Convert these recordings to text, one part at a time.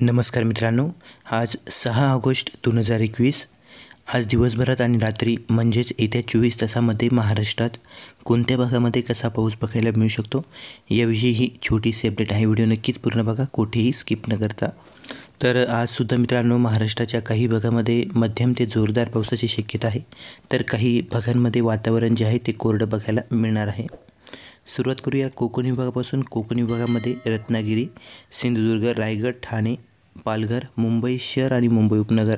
नमस्कार मित्रांनो आज सहा ऑगस्ट दोन हजार एकवीस आज दिवसभरात आणि रात्री म्हणजेच येत्या चोवीस तासामध्ये महाराष्ट्रात कोणत्या भागामध्ये कसा पाऊस बघायला मिळू शकतो याविषयी ही छोटीशी अपडेट आहे व्हिडिओ नक्कीच पूर्ण बघा कुठेही स्किप न करता तर आजसुद्धा मित्रांनो महाराष्ट्राच्या काही भागामध्ये मध्यम ते जोरदार पावसाची शक्यता आहे तर काही भागांमध्ये वातावरण जे आहे ते कोरडं बघायला मिळणार आहे सुरुवात करूया कोकण विभागापासून कोकण विभागामध्ये रत्नागिरी सिंधुदुर्ग रायगड ठाणे पालघर मुंबई शहर आणि मुंबई उपनगर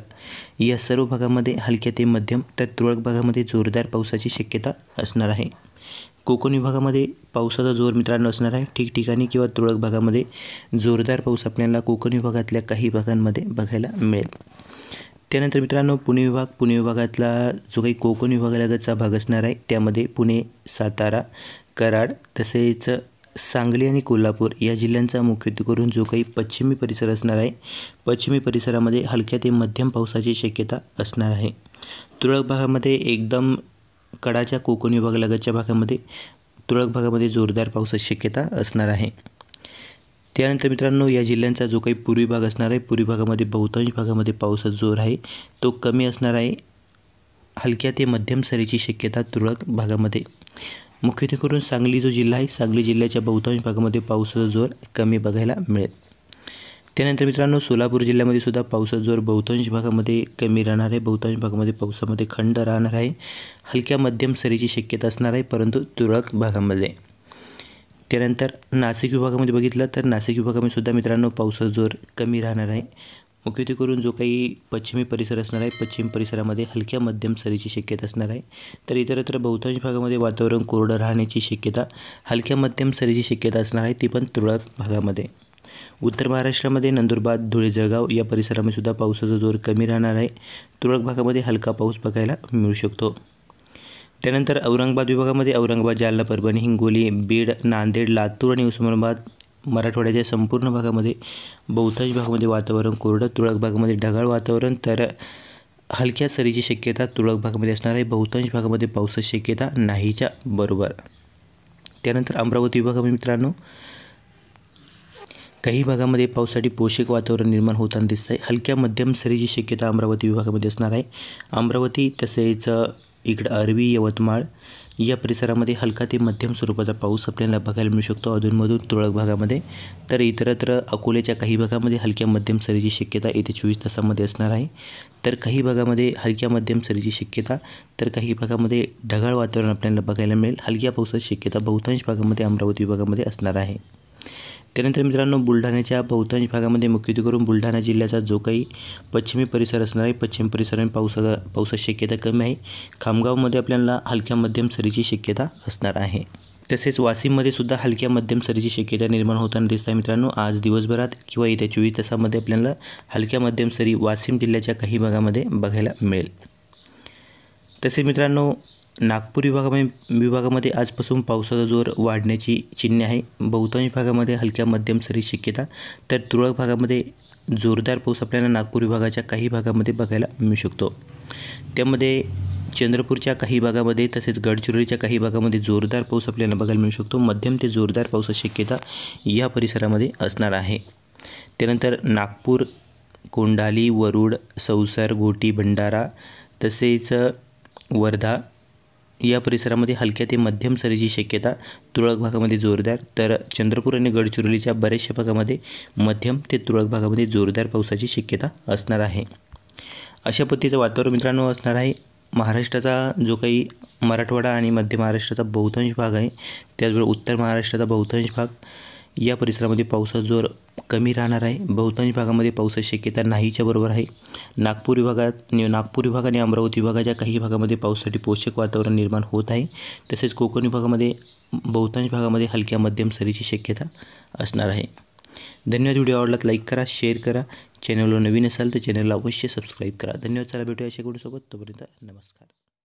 या सर्व भागामध्ये हलक्या ते मध्यम तर तुरळक भागामध्ये जोरदार पावसाची शक्यता असणार आहे कोकण विभागामध्ये पावसाचा जोर मित्रांनो असणार आहे ठिकठिकाणी किंवा तुरळक भागामध्ये जोरदार पाऊस आपल्याला कोकण विभागातल्या काही भागांमध्ये बघायला मिळेल त्यानंतर मित्रांनो पुणे विभाग पुणे विभागातला जो काही कोकण विभागालगतचा भाग असणार आहे त्यामध्ये पुणे सातारा कराड तसेच सांगली आणि कोल्हापूर या जिल्ह्यांचा मुख्यत्वे करून जो काही पश्चिमी परिसर असणार आहे पश्चिमी परिसरामध्ये हलक्या ते मध्यम पावसाची शक्यता असणार आहे तुरळक भागामध्ये एकदम कडाच्या कोकण विभागालगतच्या भागामध्ये तुरळक भागामध्ये जोरदार पावसाची शक्यता असणार आहे त्यानंतर मित्रांनो या जिल्ह्यांचा जो काही पूर्वी भाग असणार आहे पूर्वी भागामध्ये बहुतांश भागामध्ये पावसाचा जोर आहे तो कमी असणार आहे हलक्या ते मध्यम सरीची शक्यता तुरळक भागामध्ये मुख्यत्वे करून सांगली जो जिल्हा आहे सांगली जिल्ह्याच्या बहुतांश भागामध्ये पावसाचा जोर कमी बघायला मिळेल त्यानंतर मित्रांनो सोलापूर जिल्ह्यामध्ये सुद्धा पावसाचा जोर बहुतांश भागामध्ये कमी राहणार आहे बहुतांश भागामध्ये पावसामध्ये खंड राहणार आहे हलक्या मध्यम सरीची शक्यता असणार आहे परंतु तुरळक भागामध्ये त्यानंतर नाशिक विभागामध्ये बघितलं तर नाशिक विभागामध्ये सुद्धा मित्रांनो पावसाचा जोर कमी राहणार आहे मुख्यत्वे करून जो काही पश्चिमी परिसर असणार आहे पश्चिम परिसरामध्ये हलक्या मध्यम सरीची शक्यता असणार आहे तर इतरत्र बहुतांश भागामध्ये वातावरण कोरडं राहण्याची शक्यता हलक्या मध्यम सरीची शक्यता असणार आहे ती पण तुरळक भागामध्ये उत्तर महाराष्ट्रामध्ये नंदुरबार धुळे जळगाव या परिसरामध्ये सुद्धा पावसाचा जोर कमी राहणार आहे तुरळक भागामध्ये हलका पाऊस बघायला मिळू शकतो त्यानंतर औरंगाबाद विभागामध्ये औरंगाबाद जालना परभणी हिंगोली बीड नांदेड लातूर आणि उस्मानाबाद मराठवाड्याच्या संपूर्ण भागामध्ये बहुतांश भागामध्ये वातावरण कोरडं तुळक भागामध्ये ढगाळ वातावरण तर हलक्या सरीची शक्यता तुळक भागामध्ये असणार आहे बहुतांश भागामध्ये पावसाची शक्यता नाहीच्या बरोबर त्यानंतर अमरावती विभागामध्ये मित्रांनो काही भागामध्ये पावसासाठी पोषक वातावरण निर्माण होताना दिसत आहे हलक्या मध्यम सरीची शक्यता अमरावती विभागामध्ये असणार आहे अमरावती तसेच इकडं अरवी यवतमाळ या परिसरामध्ये हलका ते मध्यम स्वरूपाचा पाऊस आपल्याला बघायला मिळू शकतो अधूनमधून तुरळक भागामध्ये तर इतरत्र अकोल्याच्या काही भागामध्ये हलक्या मध्यम सरीची शक्यता येत्या चोवीस तासामध्ये असणार आहे तर काही भागामध्ये हलक्या मध्यम सरीची शक्यता तर काही भागामध्ये ढगाळ वातावरण आपल्याला बघायला मिळेल हलक्या पावसाची शक्यता बहुतांश भागामध्ये अमरावती विभागामध्ये असणार आहे त्यानंतर मित्रांनो बुलढाण्याच्या बहुतांश भागामध्ये मुख्यत्वे करून बुलढाणा जिल्ह्याचा जो काही पश्चिमी परिसर असणार आहे पश्चिम परिसरात पावसाचा पावसाची शक्यता कमी आहे खामगावमध्ये आपल्याला हलक्या मध्यम सरीची शक्यता असणार आहे तसेच वाशिममध्ये सुद्धा हलक्या मध्यम सरीची शक्यता निर्माण होताना दिसत आहे मित्रांनो आज दिवसभरात किंवा येत्या चोवीस तासामध्ये आपल्याला हलक्या मध्यम सरी वाशिम जिल्ह्याच्या काही भागामध्ये बघायला मिळेल तसेच मित्रांनो नागपूर विभागामध्ये विभागामध्ये आजपासून पावसाचा जोर वाढण्याची चिन्हे आहे बहुतांश भागामध्ये हलक्या मध्यम सरी शक्यता तर तुरळक भागामध्ये जोरदार पाऊस आपल्याला नागपूर विभागाच्या काही भागामध्ये बघायला मिळू शकतो त्यामध्ये चंद्रपूरच्या काही भागामध्ये तसेच गडचिरोलीच्या काही भागामध्ये जोरदार पाऊस आपल्याला बघायला मिळू शकतो मध्यम ते जोरदार पाऊस शक्यता या परिसरामध्ये असणार आहे त्यानंतर नागपूर कोंडाली वरुड सौसर घोटी भंडारा तसेच वर्धा या परिसरामध्ये हलक्या ते मध्यम सरीची शक्यता तुरळक भागामध्ये जोरदार तर चंद्रपूर आणि गडचिरोलीच्या बऱ्याचशा भागामध्ये मध्यम ते तुरळक भागामध्ये जोरदार पावसाची शक्यता असणार आहे अशा पद्धतीचं वातावरण मित्रांनो असणार आहे महाराष्ट्राचा जो काही मराठवाडा आणि मध्य महाराष्ट्राचा बहुतांश भाग आहे त्याचबरोबर उत्तर महाराष्ट्राचा बहुतांश भाग या परिसरामध्ये पावसाचा जोर कमी राहणार आहे बहुतांश भागामध्ये पावसाची शक्यता नाहीच्या बरोबर आहे नागपूर विभागात नागपूर विभाग आणि अमरावती विभागाच्या काही भागामध्ये पावसासाठी पोषक वातावरण निर्माण होत आहे तसेच कोकण विभागामध्ये बहुतांश भागामध्ये हलक्या मध्यम सरीची शक्यता असणार आहे धन्यवाद व्हिडिओ आवडलात लाईक करा शेअर करा चॅनलवर नवीन असाल तर चॅनलला अवश्य सबस्क्राईब करा धन्यवाद चला भेटूया अशा सोबत तोपर्यंत नमस्कार